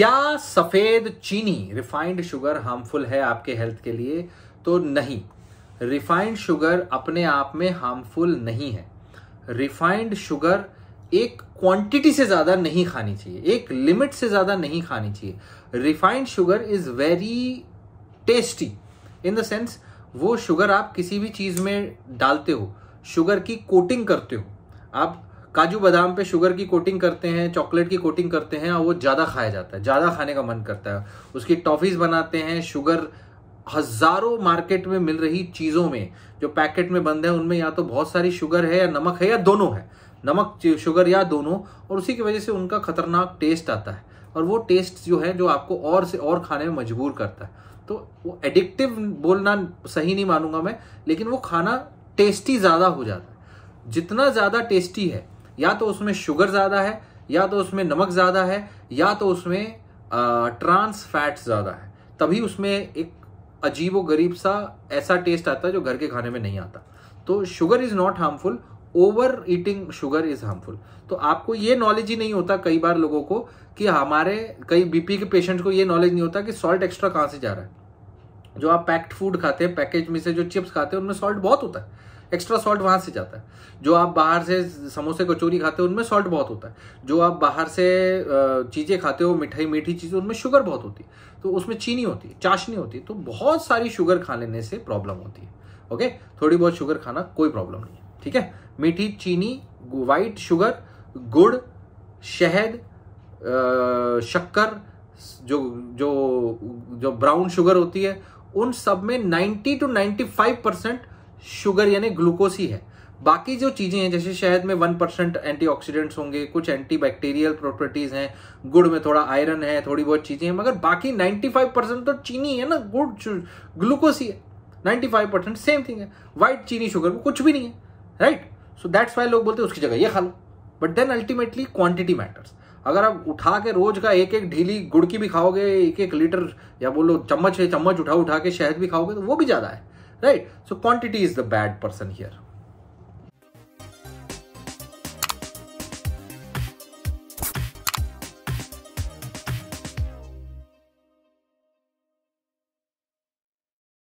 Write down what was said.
क्या सफेद चीनी रिफाइंड शुगर हार्मफुल है आपके हेल्थ के लिए तो नहीं रिफाइंड शुगर अपने आप में हार्मफुल नहीं है रिफाइंड शुगर एक क्वांटिटी से ज़्यादा नहीं खानी चाहिए एक लिमिट से ज़्यादा नहीं खानी चाहिए refined sugar is very tasty in the sense वो शुगर आप किसी भी चीज़ में डालते हो शुगर की कोटिंग करते हो आप काजू बादाम पे शुगर की कोटिंग करते हैं चॉकलेट की कोटिंग करते हैं और वो ज़्यादा खाया जाता है ज़्यादा खाने का मन करता है उसकी टॉफ़ीज़ बनाते हैं शुगर हज़ारों मार्केट में मिल रही चीज़ों में जो पैकेट में बंद है उनमें या तो बहुत सारी शुगर है या नमक है या दोनों है नमक शुगर या दोनों और उसी की वजह से उनका खतरनाक टेस्ट आता है और वो टेस्ट जो है जो आपको और से और खाने में मजबूर करता है तो वो एडिक्टिव बोलना सही नहीं मानूंगा मैं लेकिन वो खाना टेस्टी ज़्यादा हो जाता है जितना ज़्यादा टेस्टी है या तो उसमें शुगर ज़्यादा है या तो उसमें नमक ज़्यादा है या तो उसमें ट्रांस फैट ज़्यादा है तभी उसमें एक अजीब गरीब सा ऐसा टेस्ट आता है जो घर के खाने में नहीं आता तो sugar is not harmful overeating sugar is harmful तो आपको ये नॉलेज ही नहीं होता कई बार लोगों को कि हमारे कई बीपी के पेशेंट्स को ये नॉलेज नहीं होता कि सॉल्ट एक्स्ट्रा कहाँ से जा रहा है जो आप पैक्ड फूड खाते हैं पैकेज में से जो चिप्स खाते हैं उनमें सॉल्ट बहुत होता है एक्स्ट्रा सॉल्ट वहाँ से जाता है जो आप बाहर से समोसे कचौरी खाते हो उनमें सॉल्ट बहुत होता है जो आप बाहर से चीज़ें खाते हो मिठाई मीठी चीज़ें उनमें शुगर बहुत होती है तो उसमें चीनी होती है चाशनी होती है तो बहुत सारी शुगर खा लेने से प्रॉब्लम होती है ओके थोड़ी बहुत शुगर खाना कोई प्रॉब्लम नहीं है ठीक है मीठी चीनी वाइट शुगर गुड़ शहद शक्कर जो जो जो ब्राउन शुगर होती है उन सब में 90 टू 95 परसेंट शुगर यानी ग्लूकोस ही है बाकी जो चीज़ें हैं जैसे शहद में वन परसेंट एंटीऑक्सीडेंट्स होंगे कुछ एंटीबैक्टीरियल प्रॉपर्टीज़ हैं गुड़ में थोड़ा आयरन है थोड़ी बहुत चीज़ें हैं मगर बाकी 95 परसेंट तो चीनी है ना गुड़ ग्लूकोस ही है 95 परसेंट सेम थिंग है वाइट चीनी शुगर में कुछ भी नहीं है राइट सो दैट्स वाई लोग बोलते हैं उसकी जगह ये खा लो but then ultimately quantity matters अगर आप उठा के रोज का एक एक ढीली गुड़ की भी खाओगे एक एक लीटर या बोलो चम्मच है चम्मच उठा उठा के शहद भी खाओगे तो वो भी ज़्यादा है right so quantity is the bad person here